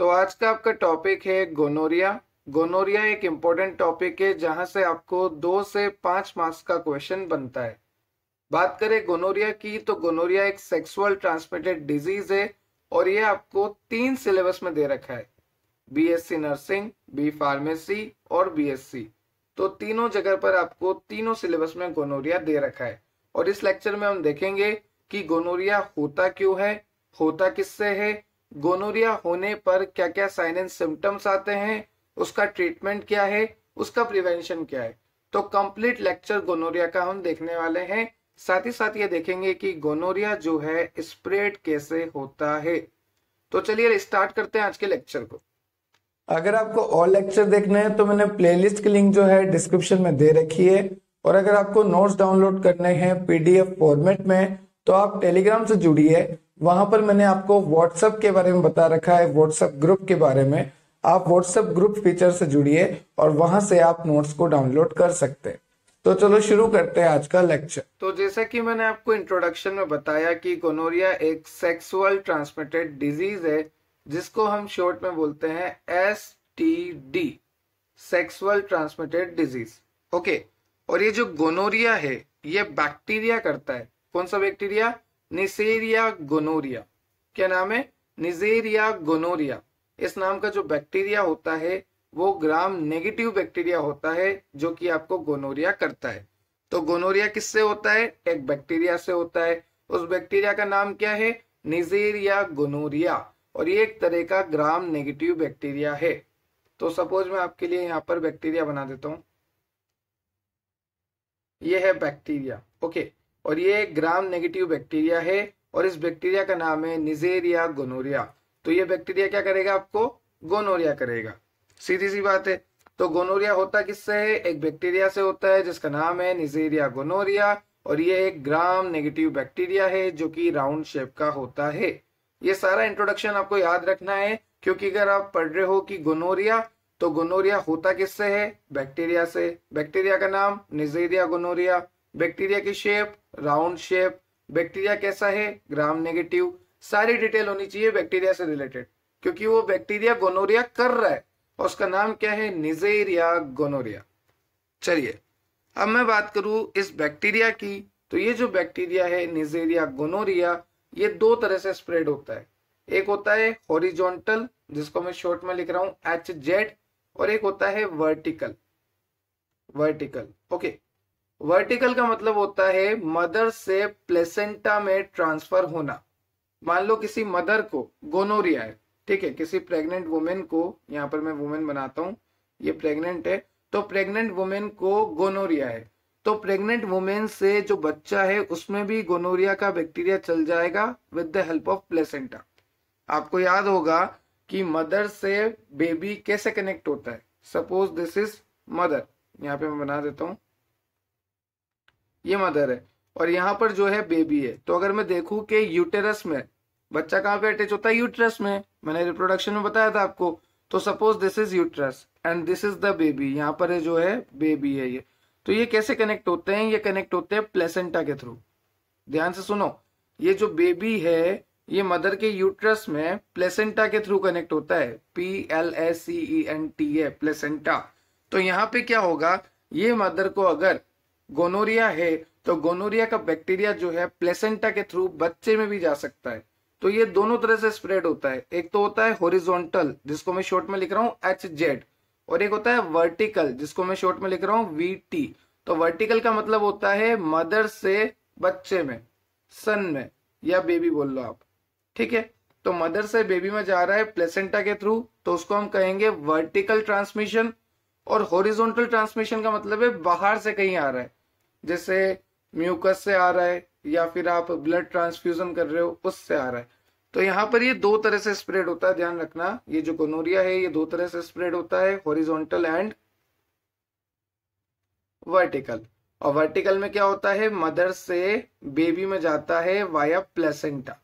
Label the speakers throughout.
Speaker 1: तो आज का आपका टॉपिक है गोनोरिया गोनोरिया एक इम्पोर्टेंट टॉपिक है जहां से आपको दो से पांच मार्क्स का क्वेश्चन बनता है बात करें गोनोरिया की तो गोनोरिया एक सेक्सुअल ट्रांसमिटेड डिजीज है और ये आपको तीन सिलेबस में दे रखा है बीएससी नर्सिंग बी फार्मेसी और बीएससी तो तीनों जगह पर आपको तीनों सिलेबस में गोनोरिया दे रखा है और इस लेक्चर में हम देखेंगे कि गोनोरिया होता क्यों है होता किससे है गोनोरिया होने पर क्या क्या साइन एंड सिम्टम्स आते हैं उसका ट्रीटमेंट क्या है उसका प्रिवेंशन क्या है तो कंप्लीट लेक्चर गोनोरिया का हम देखने वाले हैं साथ ही साथ ये देखेंगे कि गोनोरिया जो है स्प्रेड कैसे होता है तो चलिए स्टार्ट करते हैं आज के लेक्चर को अगर आपको और लेक्चर देखना है तो मैंने प्लेलिस्ट की लिंक जो है डिस्क्रिप्शन में दे रखी है और अगर आपको नोट्स डाउनलोड करने हैं पीडीएफ फॉर्मेट में तो आप टेलीग्राम से जुड़िए वहां पर मैंने आपको व्हाट्सएप के बारे में बता रखा है व्हाट्सएप ग्रुप के बारे में आप व्हाट्सएप ग्रुप फीचर से जुड़िए और वहां से आप नोट्स को डाउनलोड कर सकते हैं तो चलो शुरू करते हैं आज का लेक्चर तो जैसा कि मैंने आपको इंट्रोडक्शन में बताया कि गोनोरिया एक सेक्सुअल ट्रांसमिटेड डिजीज है जिसको हम शॉर्ट में बोलते हैं S T D sexual transmitted disease okay और ये जो गोनोरिया है ये बैक्टीरिया करता है कौन सा बैक्टीरिया निसेरिया गोनोरिया क्या नाम है निजेरिया गोनोरिया इस नाम का जो बैक्टीरिया होता है वो ग्राम नेगेटिव बैक्टीरिया होता है जो कि आपको गोनोरिया करता है तो गोनोरिया किससे होता है एक बैक्टीरिया से होता है उस बैक्टीरिया का नाम क्या है निजेरिया गोनोरिया और ये एक तरह का ग्राम नेगेटिव बैक्टीरिया है तो सपोज मैं आपके लिए यहां पर बैक्टीरिया बना देता हूं ये है बैक्टीरिया ओके और ये ग्राम नेगेटिव बैक्टीरिया है और इस बैक्टीरिया का नाम है निजेरिया गोनोरिया तो ये बैक्टीरिया क्या करेगा आपको गोनोरिया करेगा सीधी सी बात है तो गोनोरिया होता किससे है एक बैक्टीरिया से होता है जिसका नाम है निजेरिया गोनोरिया और ये एक ग्राम नेगेटिव बैक्टीरिया है जो कि राउंड शेप का होता है ये सारा इंट्रोडक्शन आपको याद रखना है क्योंकि अगर आप पढ़ रहे हो कि गोनोरिया तो गोनोरिया होता किससे है बैक्टीरिया से बैक्टीरिया का नाम निजेरिया गोनोरिया बैक्टीरिया की शेप राउंड शेप बैक्टीरिया कैसा है ग्राम नेगेटिव सारी डिटेल होनी चाहिए बैक्टीरिया से रिलेटेड क्योंकि वो बैक्टीरिया गोनोरिया कर रहा है और उसका नाम क्या है निजेरिया गोनोरिया चलिए अब मैं बात करूं इस बैक्टीरिया की तो ये जो बैक्टीरिया है निजेरिया गोनोरिया ये दो तरह से स्प्रेड होता है एक होता है हॉरिजोंटल जिसको मैं शॉर्ट में लिख रहा हूं एच जेड और एक होता है वर्टिकल वर्टिकल ओके वर्टिकल का मतलब होता है मदर से प्लेसेंटा में ट्रांसफर होना मान लो किसी मदर को गोनोरिया है ठीक है किसी प्रेग्नेंट वुमेन को यहाँ पर मैं वुमेन बनाता हूँ ये प्रेग्नेंट है तो प्रेग्नेंट वुमेन को गोनोरिया है तो प्रेग्नेंट वुमेन से जो बच्चा है उसमें भी गोनोरिया का बैक्टीरिया चल जाएगा with the help of placenta आपको याद होगा कि मदर से बेबी कैसे कनेक्ट होता है सपोज दिस इज मदर यहाँ पे मैं बना देता हूँ ये मदर है और यहाँ पर जो है बेबी है तो अगर मैं देखू के यूटेरस में बच्चा कहाँ पे अटैच होता है यूट्रस में मैंने रिप्रोडक्शन में बताया था आपको तो suppose this is uterus and this is the baby यहाँ पर है जो है बेबी है ये तो ये कैसे कनेक्ट होते हैं ये कनेक्ट होते हैं प्लेसेंटा के थ्रू ध्यान से सुनो ये जो बेबी है ये मदर के यूट्रस में प्लेसेंटा के थ्रू कनेक्ट होता है P L S C N T A placenta तो यहाँ पे क्या होगा ये मदर को अगर गोनोरिया है तो गोनोरिया का बैक्टीरिया जो है प्लेसेंटा के थ्रू बच्चे में भी जा सकता है तो ये दोनों तरह से स्प्रेड होता है एक तो होता है होरिजोनटल जिसको मैं शॉर्ट में लिख रहा हूँ एच जेड और एक होता है वर्टिकल जिसको मैं शॉर्ट में लिख रहा हूँ वी टी तो वर्टिकल का मतलब होता है मदर से बच्चे में सन में या बेबी बोल लो आप ठीक है तो मदर से बेबी में जा रहा है प्लेसेंटा के थ्रू तो उसको हम कहेंगे वर्टिकल ट्रांसमिशन और हॉरिजॉन्टल ट्रांसमिशन का मतलब है बाहर से कहीं आ रहा है जैसे म्यूकस से आ रहा है या फिर आप ब्लड ट्रांसफ्यूजन कर रहे हो उससे आ रहा है तो यहाँ पर ये दो तरह से स्प्रेड होता है ध्यान रखना ये जो गोनोरिया है ये दो तरह से स्प्रेड होता है हॉरिजोंटल एंड वर्टिकल और वर्टिकल में क्या होता है मदर से बेबी में जाता है वाया प्लेसेंटा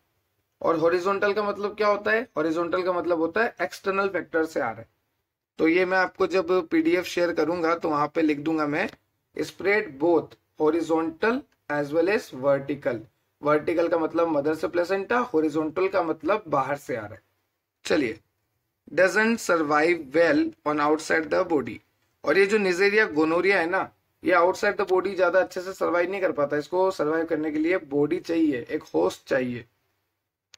Speaker 1: और हॉरिजोंटल का मतलब क्या होता है हॉरिजोंटल का मतलब होता है एक्सटर्नल फैक्टर से आ रहा है तो ये मैं आपको जब पीडीएफ शेयर करूंगा तो वहां पे लिख दूंगा मैं spread both horizontal as well as vertical vertical का मतलब मदर से प्लेसेंटा हॉरिजॉन्टल का मतलब बाहर से आ रहा है चलिए doesn't survive well on outside the body और ये जो निजेरिया गोनोरिया है ना ये आउटसाइड द बॉडी ज्यादा अच्छे से सर्वाइव नहीं कर पाता इसको सर्वाइव करने के लिए बॉडी चाहिए एक होस्ट चाहिए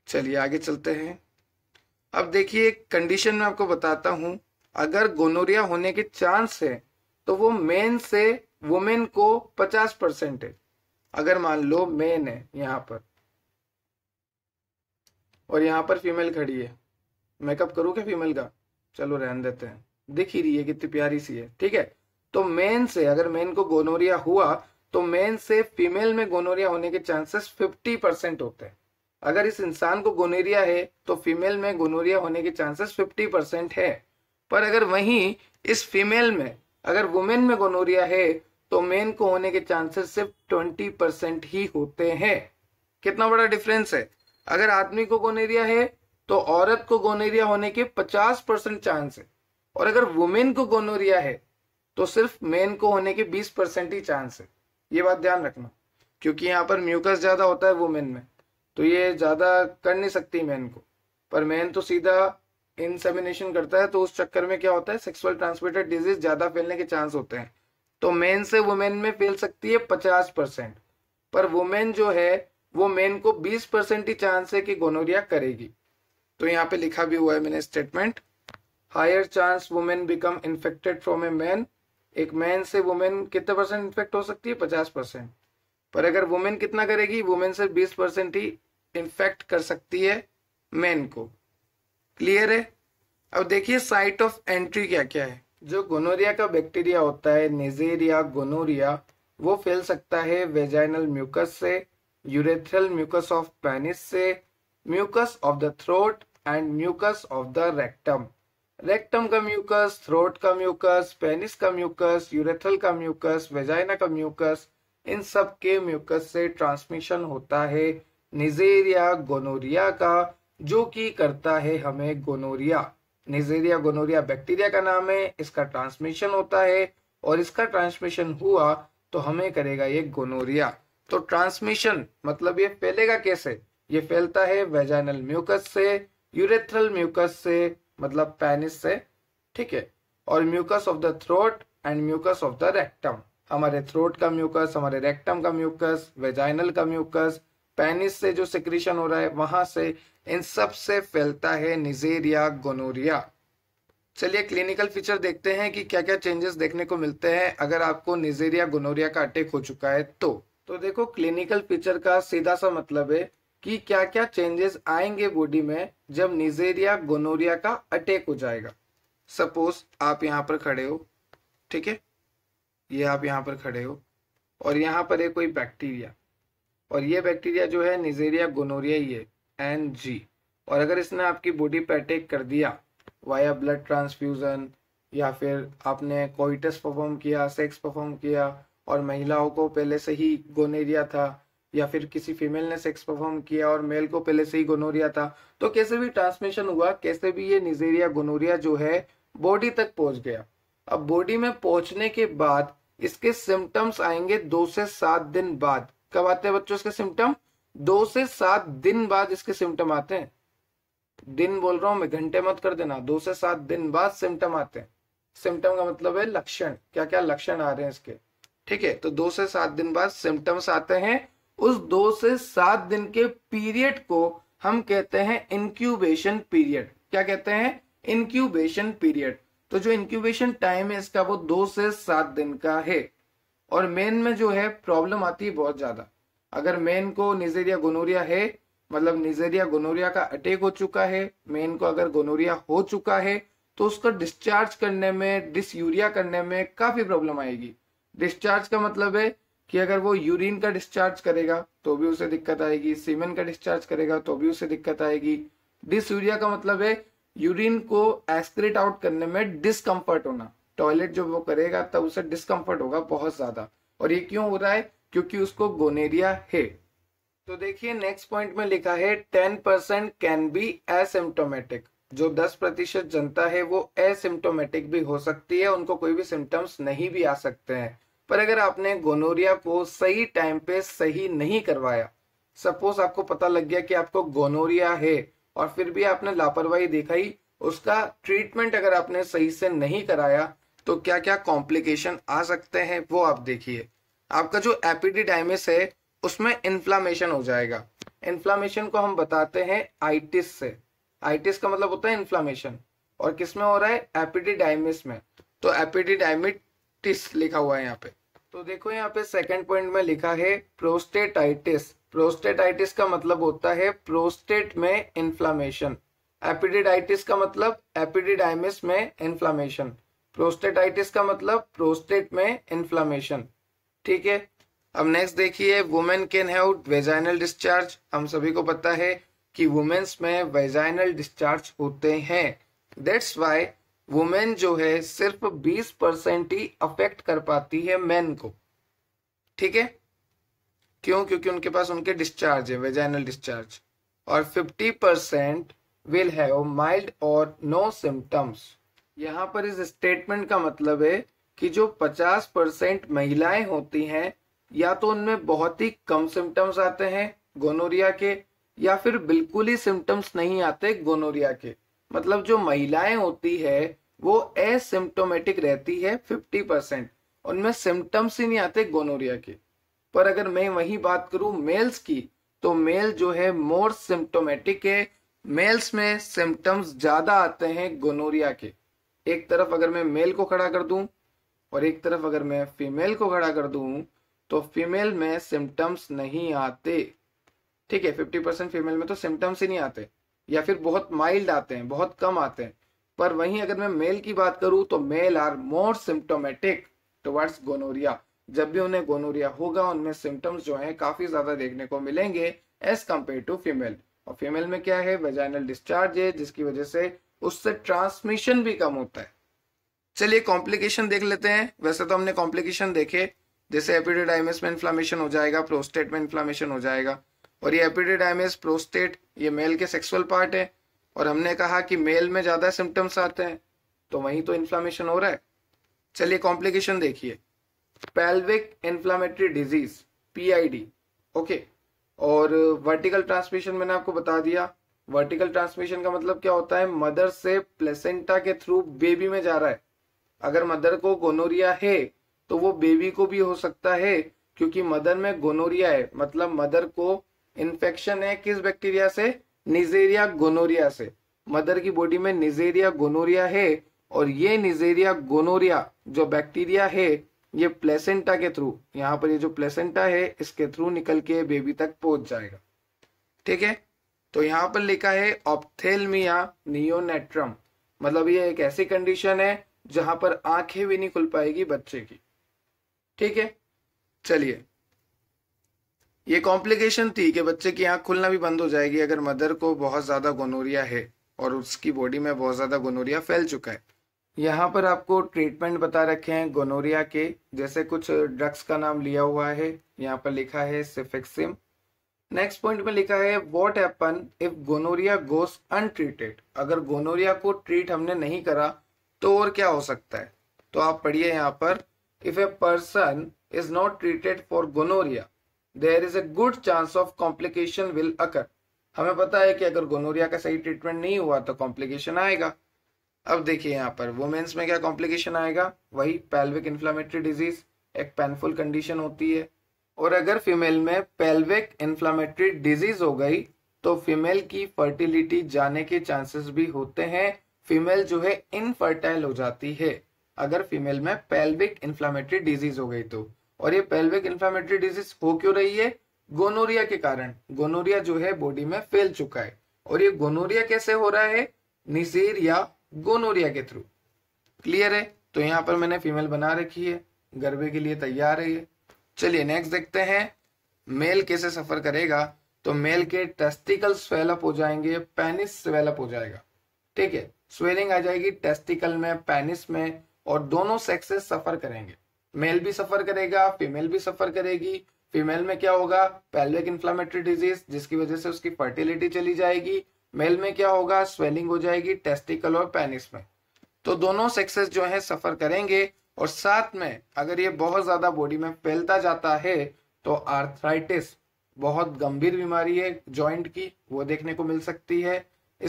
Speaker 1: चलिए आगे चलते हैं अब देखिए कंडीशन में आपको बताता हूं अगर गोनोरिया होने के चांस है तो वो मेन से वुमेन को पचास परसेंटेज अगर मान लो मेन है यहां पर और यहां पर फीमेल खड़ी है मेकअप करूँ क्या फीमेल का चलो रहन देते हैं दिख ही रही है कितनी प्यारी सी है ठीक है तो मेन से अगर मेन को गोनोरिया हुआ तो मेन से फीमेल में गोनोरिया होने के चांसेस 50 परसेंट होते हैं अगर इस इंसान को गोनेरिया है तो फीमेल में गोनोरिया होने के चांसेस 50 परसेंट है पर अगर वहीं इस फीमेल में अगर वुमेन में गोनोरिया है तो मेन को होने के चांसेस सिर्फ ट्वेंटी परसेंट ही होते हैं कितना बड़ा डिफरेंस है अगर आदमी को गोनेरिया है तो औरत को गोनेरिया होने के पचास परसेंट चांस है और अगर वुमेन को गोनोरिया है तो सिर्फ मेन को होने के बीस परसेंट ही चांस है ये बात ध्यान रखना क्योंकि यहाँ पर म्यूकस ज्यादा होता है वुमेन में तो ये ज्यादा कर नहीं सकती मैन को पर मैन तो सीधा इंसेमिनेशन करता है तो उस चक्कर में क्या होता है सेक्सुअल ट्रांसमिटेड डिजीज ज्यादा फैलने के चांस होते हैं तो मेन से वुमेन में फैल सकती है पचास परसेंट पर वुमेन जो है वो मेन को बीस परसेंट ही चांस है कि गोनोरिया करेगी तो यहाँ पे लिखा भी हुआ है मैंने statement higher chance women become infected from a man एक मैन से वुमेन कितने परसेंट इन्फेक्ट हो सकती है पचास परसेंट पर अगर वुमेन कितना करेगी वुमेन से बीस परसेंट ही इन्फेक्ट कर सकती है मैन को क्लियर है अब देखिए साइट ऑफ एंट्री क्या क्या है जो गोनोरिया का बैक्टीरिया होता है नेजेरिया गोनोरिया वो फैल सकता है वेजाइनल म्यूकस से यूरेथ्रल म्यूकस ऑफ पेनिस से mucus of the throat and mucus of the rectum rectum का म्यूकस थ्रोट का म्यूकस पेनिस का म्यूकस यूरेथ्रल का म्यूकस वेजाइना का म्यूकस इन सब के म्यूकस से ट्रांसमिशन होता है निजेरिया गोनोरिया का जो कि करता है हमें गोनोरिया निजेरिया गोनोरिया बैक्टीरिया का नाम है इसका ट्रांसमिशन होता है और इसका ट्रांसमिशन हुआ तो हमें करेगा ये गोनोरिया तो ट्रांसमिशन मतलब ये फैलेगा कैसे ये फैलता है वेजाइनल म्यूकस से यूरेथ्रल म्यूकस से मतलब पैनिस से ठीक है और mucus of the throat and mucus of the rectum हमारे थ्रोट का म्यूकस हमारे रेक्टम का म्यूकस वेजाइनल का म्यूकस पैनिस से जो सिक्रीशन हो रहा है वहां से इन सब से फैलता है निजेरिया गोनोरिया चलिए क्लिनिकल फीचर देखते हैं कि क्या क्या चेंजेस देखने को मिलते हैं अगर आपको निजेरिया गोनोरिया का अटैक हो चुका है तो तो देखो क्लिनिकल फीचर का सीधा सा मतलब है कि क्या क्या चेंजेस आएंगे बॉडी में जब निजेरिया गोनोरिया का अटैक हो जाएगा सपोज आप यहाँ पर खड़े हो ठीक है ये आप यहाँ पर खड़े हो और यहाँ पर है कोई बैक्टीरिया और ये बैक्टीरिया जो है निजेरिया गोनोरिया ही है एन जी और अगर इसने आपकी बॉडी पे अटैक कर दिया वाया ब्लड ट्रांसफ्यूज़न या फिर आपने कोइटस परफॉर्म किया सेक्स परफॉर्म किया और महिलाओं को पहले से ही गोनेरिया था या फिर किसी फीमेल ने सेक्स परफॉर्म किया और मेल को पहले से ही गोनोरिया था तो कैसे भी ट्रांसमिशन हुआ कैसे भी ये निजेरिया गोनोरिया जो है बॉडी तक पहुंच गया अब बॉडी में पहुंचने के बाद इसके सिम्टम्स आएंगे दो से सात दिन बाद कब आते हैं बच्चों इसके सिम्टम दो से सात दिन बाद इसके सिम्टम आते हैं दिन बोल रहा हूं मैं घंटे मत कर देना दो से सात दिन बाद सिम्टम आते हैं सिम्टम का मतलब है लक्षण क्या क्या लक्षण आ रहे हैं इसके ठीक है तो दो से सात दिन बाद सिम्टम्स आते हैं उस दो से सात दिन के पीरियड को हम कहते हैं इंक्यूबेशन पीरियड क्या कहते हैं इंक्यूबेशन पीरियड तो जो इंक्यूबेशन टाइम है इसका वो दो से सात दिन का है और मेन में जो है प्रॉब्लम आती है बहुत ज्यादा अगर मेन को निजेरिया गोनोरिया है मतलब निजेरिया गोनोरिया का अटैक हो चुका है मेन को अगर गोनोरिया हो चुका है तो उसका डिस्चार्ज करने में डिस यूरिया करने में काफी प्रॉब्लम आएगी डिस्चार्ज का मतलब है कि अगर वो यूरिन का डिस्चार्ज करेगा तो भी उसे दिक्कत आएगी सीमेन का डिस्चार्ज करेगा तो भी उसे दिक्कत आएगी डिस यूरिया का मतलब है यूरिन को एक्सक्रेट आउट करने में डिसकंफर्ट होना टॉयलेट जब वो करेगा तब उसे डिसकंफर्ट होगा बहुत ज्यादा और ये क्यों हो रहा है क्योंकि उसको गोनेरिया है तो देखिए नेक्स्ट पॉइंट में लिखा है ten percent can be asymptomatic जो दस प्रतिशत जनता है वो एसिम्टोमेटिक भी हो सकती है उनको कोई भी सिम्टम्स नहीं भी आ सकते हैं पर अगर आपने गोनोरिया को सही टाइम पे सही नहीं करवाया सपोज आपको पता लग गया कि आपको गोनोरिया है और फिर भी आपने लापरवाही दिखाई उसका ट्रीटमेंट अगर आपने सही से नहीं कराया तो क्या क्या कॉम्प्लिकेशन आ सकते हैं वो आप देखिए आपका जो एपिडिडाइमिस है उसमें इन्फ्लामेशन हो जाएगा इन्फ्लामेशन को हम बताते हैं आइटिस से आइटिस का मतलब होता है इन्फ्लामेशन और किसमें हो रहा है एपिडिडाइमिस में तो एपिडिडाइमिटिस लिखा हुआ है यहाँ पे तो देखो यहाँ पे सेकंड पॉइंट में लिखा है प्रोस्टेटाइटिस प्रोस्टेटाइटिस का मतलब होता है प्रोस्टेट में इन्फ्लामेशन एपिडिडाइटिस का मतलब एपिडिडाइमिस में इन्फ्लामेशन प्रोस्टेटाइटिस का मतलब प्रोस्टेट में इन्फ्लामेशन ठीक है अब नेक्स्ट देखिए women can have vaginal discharge हम सभी को पता है कि वुमेन्स में वेजाइनल डिस्चार्ज होते हैं दैट्स वाई वुमेन जो है सिर्फ 20 परसेंट ही अफेक्ट कर पाती है मैन को ठीक है क्यों क्योंकि उनके पास उनके डिस्चार्ज है वेजाइनल डिस्चार्ज और 50 परसेंट विल हैव माइल्ड और नो सिम्टम्स यहां पर इस स्टेटमेंट का मतलब है कि जो 50 परसेंट महिलाएं होती हैं या तो उनमें बहुत ही कम सिम्टम्स आते हैं गोनोरिया के या फिर बिल्कुल ही सिम्टम्स नहीं आते गोनोरिया के मतलब जो महिलाएं होती है वो एसिम्टोमेटिक रहती है 50 परसेंट उनमें सिम्टम्स ही नहीं आते गोनोरिया के पर अगर मैं वही बात करूं मेल्स की तो मेल जो है मोर सिम्टोमेटिक है मेल्स में सिम्टम्स ज्यादा आते हैं गोनोरिया के एक तरफ अगर मैं मेल को खड़ा कर दूं और एक तरफ अगर मैं फीमेल को खड़ा कर दू तो फीमेल में सिम्टम्स नहीं आते ठीक है फिफ्टी परसेंट फीमेल में तो सिम्टम्स ही नहीं आते या फिर बहुत माइल्ड आते हैं बहुत कम आते हैं पर वहीं अगर मैं मेल की बात करूं तो male are more symptomatic towards gonorrhoea जब भी उन्हें गोनोरिया होगा उनमें सिम्टम्स जो हैं काफी ज्यादा देखने को मिलेंगे एज कम्पेयर टू फीमेल और फीमेल में क्या है वेजाइनल डिस्चार्ज है जिसकी वजह से उससे ट्रांसमिशन भी कम होता है चलिए कॉम्प्लिकेशन देख लेते हैं वैसे तो हमने कॉम्प्लिकेशन देखे जैसे एपिडोडाइमिस में इन्फ्लामेशन हो जाएगा प्रोस्टेट में इन्फ्लामेशन हो जाएगा और ये एपिडोडाइमिस प्रोस्टेट ये मेल के सेक्सुअल पार्ट है और हमने कहा कि मेल में ज़्यादा सिम्टम्स आते हैं तो वहीं तो इन्फ्लामेशन हो रहा है चलिए कॉम्प्लिकेशन देखिए pelvic inflammatory disease P okay और वर्टिकल ट्रांसमिशन मैंने आपको बता दिया वर्टिकल ट्रांसमिशन का मतलब क्या होता है मदर से प्लेसेंटा के थ्रू बेबी में जा रहा है अगर मदर को गोनोरिया है तो वो बेबी को भी हो सकता है क्योंकि मदर में गोनोरिया है मतलब मदर को इन्फेक्शन है किस बैक्टीरिया से निजेरिया गोनोरिया से मदर की बॉडी में निजेरिया गोनोरिया है और ये निजेरिया गोनोरिया जो बैक्टीरिया है ये प्लेसेंटा के थ्रू यहाँ पर ये जो प्लेसेंटा है इसके थ्रू निकल के बेबी तक पहुंच जाएगा ठीक है तो यहाँ पर लिखा है ऑप्थेलमिया नियोनेट्रम मतलब ये एक ऐसी कंडीशन है जहां पर आंखें भी नहीं खुल पाएगी बच्चे की ठीक है चलिए ये कॉम्प्लिकेशन थी कि बच्चे की आंख खुलना भी बंद हो जाएगी अगर मदर को बहुत ज्यादा गोनोरिया है और उसकी बॉडी में बहुत ज्यादा गोनोरिया फैल चुका है यहाँ पर आपको ट्रीटमेंट बता रखे हैं गोनोरिया के जैसे कुछ ड्रग्स का नाम लिया हुआ है यहाँ पर लिखा है सिफेक्सिम नेक्स्ट पॉइंट में लिखा है what happen if gonorrhoea goes untreated अगर गोनोरिया को ट्रीट हमने नहीं करा तो और क्या हो सकता है तो आप पढ़िए यहाँ पर if a person is not treated for gonorrhoea there is a good chance of complication will occur हमें पता है कि अगर गोनोरिया का सही ट्रीटमेंट नहीं हुआ तो कॉम्प्लिकेशन आएगा अब देखिए यहाँ पर वुमेन्स में क्या कॉम्प्लिकेशन आएगा वही पेल्विक इन्फ्लामेटरी डिजीज एक पेनफुल कंडीशन होती है और अगर फीमेल में पेल्विक इन्फ्लामेटरी डिजीज हो गई तो फीमेल की फर्टिलिटी जाने के चांसेस भी होते हैं फीमेल जो है इनफर्टाइल हो जाती है अगर फीमेल में पेल्विक इन्फ्लामेटरी डिजीज हो गई तो और ये पेल्विक इन्फ्लामेटरी डिजीज हो क्यों रही है गोनोरिया के कारण गोनोरिया जो है बॉडी में फैल चुका है और ये गोनोरिया कैसे हो रहा है निसीर या गोनोरिया के थ्रू क्लियर है तो यहां पर मैंने फीमेल बना रखी है गर्भे के लिए तैयार है ये चलिए नेक्स्ट देखते हैं मेल कैसे सफर करेगा तो मेल के टेस्टिकल स्वेलअप हो जाएंगे पेनिस स्वेलअप हो जाएगा ठीक है स्वेलिंग आ जाएगी टेस्टिकल में पेनिस में और दोनों सेक्सेस सफर करेंगे मेल भी सफर करेगा फीमेल भी सफर करेगी फीमेल में क्या होगा पेल्विक इन्फ्लामेटरी डिजीज जिसकी वजह से उसकी फर्टिलिटी चली जाएगी मेल में क्या होगा स्वेलिंग हो जाएगी टेस्टिकल और पेनिस में तो दोनों सेक्सेस जो है सफर करेंगे और साथ में अगर ये बहुत ज्यादा बॉडी में फैलता जाता है तो आर्थराइटिस बहुत गंभीर बीमारी है जॉइंट की वो देखने को मिल सकती है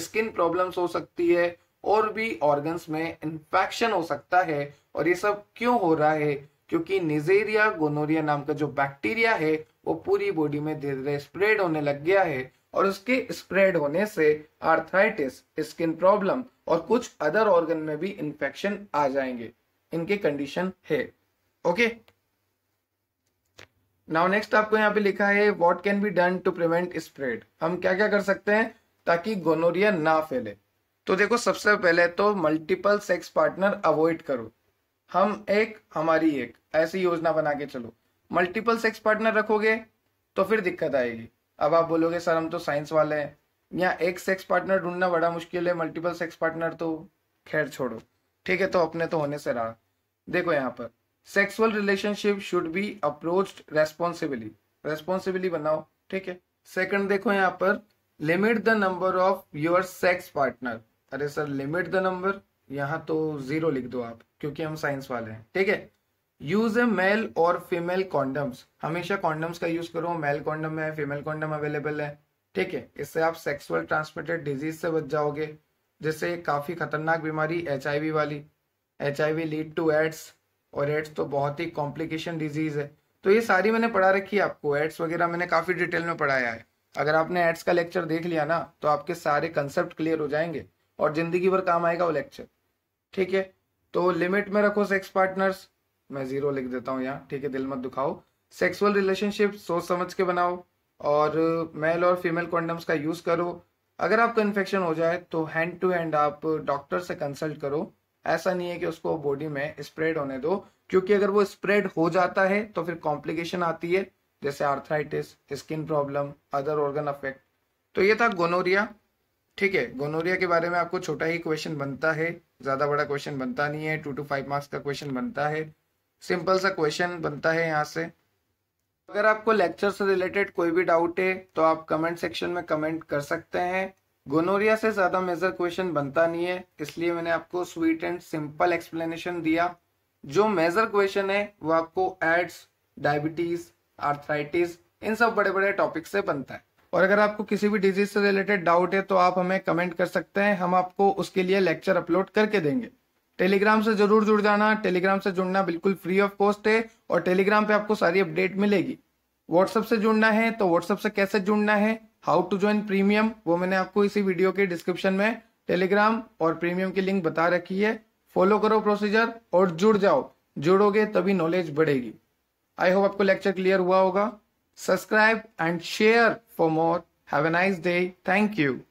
Speaker 1: स्किन प्रॉब्लम्स हो सकती है और भी ऑर्गन्स में इंफेक्शन हो सकता है और ये सब क्यों हो रहा है क्योंकि निजेरिया गोनोरिया नाम का जो बैक्टीरिया है वो पूरी बॉडी में धीरे धीरे स्प्रेड होने लग गया है और उसके स्प्रेड होने से आर्थराइटिस स्किन प्रॉब्लम और कुछ अदर ऑर्गन में भी इंफेक्शन आ जाएंगे इनके कंडीशन है ओके नाउ नेक्स्ट आपको यहाँ पे लिखा है what can be done to prevent spread हम क्या क्या कर सकते हैं ताकि गोनोरिया ना फैले तो देखो सबसे पहले तो मल्टीपल सेक्स पार्टनर अवॉइड करो हम एक हमारी एक ऐसी योजना बना के चलो मल्टीपल सेक्स पार्टनर रखोगे तो फिर दिक्कत आएगी अब आप बोलोगे सर हम तो साइंस वाले हैं या एक सेक्स पार्टनर ढूंढना बड़ा मुश्किल है मल्टीपल सेक्स पार्टनर तो खैर छोड़ो ठीक है तो अपने तो होने से रहा देखो यहाँ पर sexual relationship should be approach responsibly responsibly बनाओ ठीक है सेकंड देखो यहाँ पर limit the number of your sex partner अरे सर लिमिट द नंबर यहाँ तो जीरो लिख दो आप क्योंकि हम साइंस वाले हैं ठीक है यूज ए मेल और फीमेल कॉन्डम्स हमेशा कॉन्डम्स का यूज करो मेल कॉन्डम है फीमेल कॉन्डम अवेलेबल है ठीक है इससे आप सेक्सुअल ट्रांसमिटेड डिजीज से बच जाओगे जैसे काफ़ी खतरनाक बीमारी एच वाली एच लीड टू एड्स और एड्स तो बहुत ही कॉम्प्लिकेशन डिजीज है तो ये सारी मैंने पढ़ा रखी है आपको एड्स वगैरह मैंने काफ़ी डिटेल में पढ़ाया है अगर आपने एड्स का लेक्चर देख लिया ना तो आपके सारे कंसेप्ट क्लियर हो जाएंगे और जिंदगी भर काम आएगा वो लेक्चर ठीक है तो लिमिट में रखो सेक्स पार्टनर्स मैं जीरो लिख देता हूँ यहाँ ठीक है दिल मत दुखाओ सेक्सुअल रिलेशनशिप सोच समझ के बनाओ और मेल और फीमेल कॉन्डम्स का यूज़ करो अगर आपको इन्फेक्शन हो जाए तो हैंड टू हैंड आप डॉक्टर से कंसल्ट करो ऐसा नहीं है कि उसको बॉडी में स्प्रेड होने दो क्योंकि अगर वो स्प्रेड हो जाता है तो फिर कॉम्प्लिकेशन आती है जैसे arthritis skin problem other organ affect तो ये था गोनोरिया ठीक है गोनोरिया के बारे में आपको छोटा ही क्वेश्चन बनता है ज़्यादा बड़ा क्वेश्चन बनता नहीं है टू टू फाइव मार्क्स का क्वेश्चन बनता है सिंपल सा क्वेश्चन बनता है यहाँ से अगर आपको लेक्चर से रिलेटेड कोई भी डाउट है तो आप कमेंट सेक्शन में कमेंट कर सकते हैं गोनोरिया से ज़्यादा मेजर क्वेश्चन बनता नहीं है इसलिए मैंने आपको स्वीट एंड सिंपल एक्सप्लेनेशन दिया जो मेजर क्वेश्चन है वो आपको एड्स डायबिटीज़ आर्थराइटिस इन सब बड़े बड़े टॉपिक से बनता है और अगर आपको किसी भी डिजीज से रिलेटेड डाउट है तो आप हमें कमेंट कर सकते हैं हम आपको उसके लिए लेक्चर अपलोड करके देंगे टेलीग्राम से जरूर जुड़ जाना टेलीग्राम से जुड़ना बिल्कुल फ्री ऑफ कॉस्ट है और टेलीग्राम पे आपको सारी अपडेट मिलेगी व्हाट्सअप से जुड़ना है तो व्हाट्सअप से कैसे जुड़ना है हाउ टू ज्वाइन प्रीमियम वो मैंने आपको इसी वीडियो के डिस्क्रिप्शन में टेलीग्राम और प्रीमियम की लिंक बता रखी है फॉलो करो प्रोसीजर और जुड़ जाओ जुड़ोगे तभी नॉलेज बढ़ेगी आई होप आपको लेक्चर क्लियर हुआ होगा subscribe and share for more. Have a nice day. Thank you.